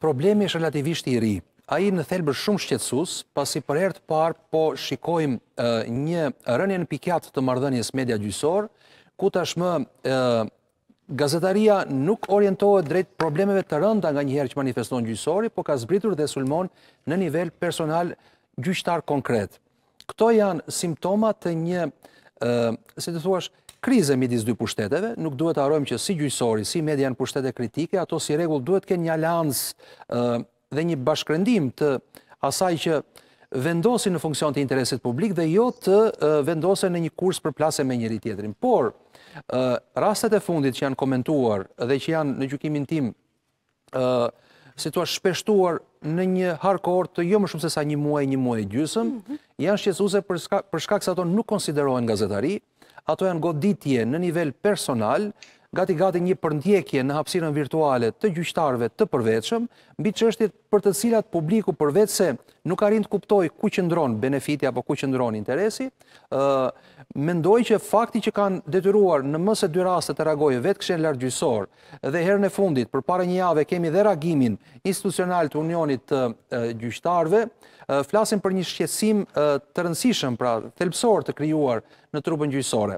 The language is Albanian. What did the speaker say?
problemi është relativisht i ri. A i në thelbër shumë shqetsus, pasi për ertë parë po shikojmë një rënje në pikjat të mardhënjes media gjysor, ku tashmë gazetaria nuk orientohet drejt problemeve të rënda nga njëherë që manifeston gjysori, po ka zbritur dhe sulmon në nivel personal gjyqtar konkret. Këto janë simptomat të një si të thuash, krize midis dy pushteteve, nuk duhet të arrojmë që si gjyqësori, si media janë pushtete kritike, ato si rregull duhet të kenë një aleanc ë dhe një bashkërendim të asaj që vendosin në funksion të interesit publik dhe jo të vendosen në një kurs për plase me njëri tjetrin. Por ë rastet e fundit që janë komentuar dhe që janë në gjykimin tim ë të shpeshtuar në një harkohort të jo më shumë se sa një muaj, një muaj gjysëm, janë shqesuse për shkak se ato nuk konsiderohen gazetari, ato janë goditje në nivel personal, gati gati një përndjekje në hapsinën virtuale të gjyqtarve të përveçëm, mbi qështit për të cilat publiku përveç se nuk arin të kuptoj ku që ndronë benefiti apo ku që ndronë interesi, mendoj që fakti që kanë detyruar në mëse dy rastet të ragojë vetë këshen lërgjysor, dhe herën e fundit, për pare një jave kemi dhe ragimin institucional të unionit të gjyqtarve, flasim për një shqesim të rëndësishëm, pra të lëpsor të kryuar në trupën gjyqësore.